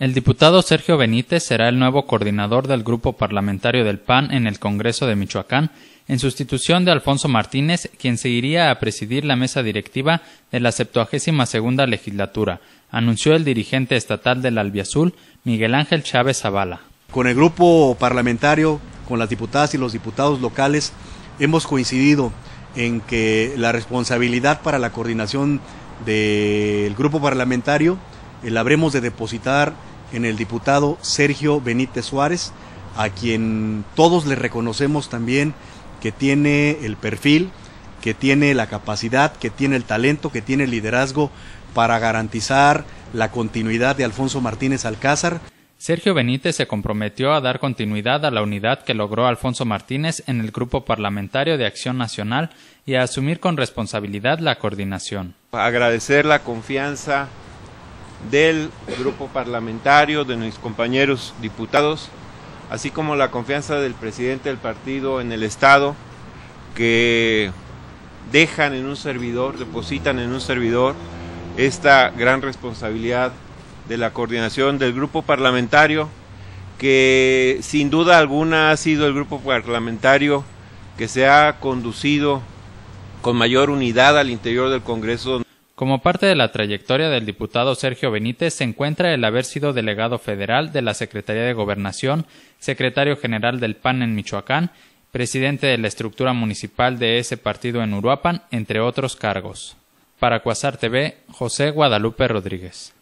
El diputado Sergio Benítez será el nuevo coordinador del grupo parlamentario del PAN en el Congreso de Michoacán, en sustitución de Alfonso Martínez, quien seguiría a presidir la mesa directiva de la septuagésima segunda legislatura, anunció el dirigente estatal del Albiazul, Miguel Ángel Chávez Zavala. Con el grupo parlamentario, con las diputadas y los diputados locales, hemos coincidido en que la responsabilidad para la coordinación del grupo parlamentario el eh, habremos de depositar en el diputado Sergio Benítez Suárez, a quien todos le reconocemos también que tiene el perfil, que tiene la capacidad, que tiene el talento, que tiene el liderazgo para garantizar la continuidad de Alfonso Martínez Alcázar. Sergio Benítez se comprometió a dar continuidad a la unidad que logró Alfonso Martínez en el Grupo Parlamentario de Acción Nacional y a asumir con responsabilidad la coordinación. Agradecer la confianza del grupo parlamentario, de mis compañeros diputados, así como la confianza del presidente del partido en el Estado, que dejan en un servidor, depositan en un servidor esta gran responsabilidad de la coordinación del grupo parlamentario, que sin duda alguna ha sido el grupo parlamentario que se ha conducido con mayor unidad al interior del Congreso. Como parte de la trayectoria del diputado Sergio Benítez se encuentra el haber sido delegado federal de la Secretaría de Gobernación, secretario general del PAN en Michoacán, presidente de la estructura municipal de ese partido en Uruapan, entre otros cargos. Para Cuasar TV, José Guadalupe Rodríguez.